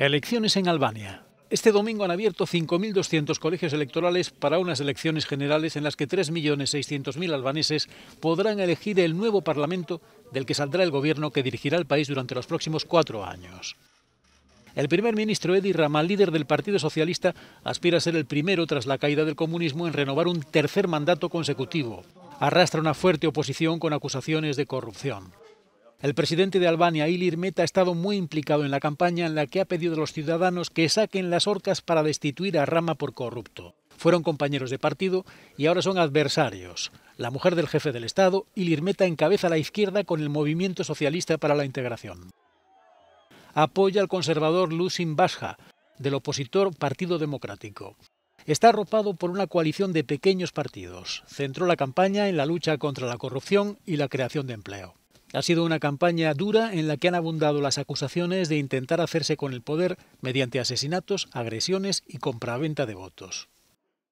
Elecciones en Albania. Este domingo han abierto 5.200 colegios electorales para unas elecciones generales en las que 3.600.000 albaneses podrán elegir el nuevo Parlamento del que saldrá el gobierno que dirigirá el país durante los próximos cuatro años. El primer ministro Edi Rama, líder del Partido Socialista, aspira a ser el primero tras la caída del comunismo en renovar un tercer mandato consecutivo. Arrastra una fuerte oposición con acusaciones de corrupción. El presidente de Albania, Ilir Meta, ha estado muy implicado en la campaña en la que ha pedido a los ciudadanos que saquen las orcas para destituir a Rama por corrupto. Fueron compañeros de partido y ahora son adversarios. La mujer del jefe del Estado, Ilir Meta, encabeza la izquierda con el Movimiento Socialista para la Integración. Apoya al conservador Lusin Basha, del opositor Partido Democrático está arropado por una coalición de pequeños partidos. Centró la campaña en la lucha contra la corrupción y la creación de empleo. Ha sido una campaña dura en la que han abundado las acusaciones de intentar hacerse con el poder mediante asesinatos, agresiones y compraventa de votos.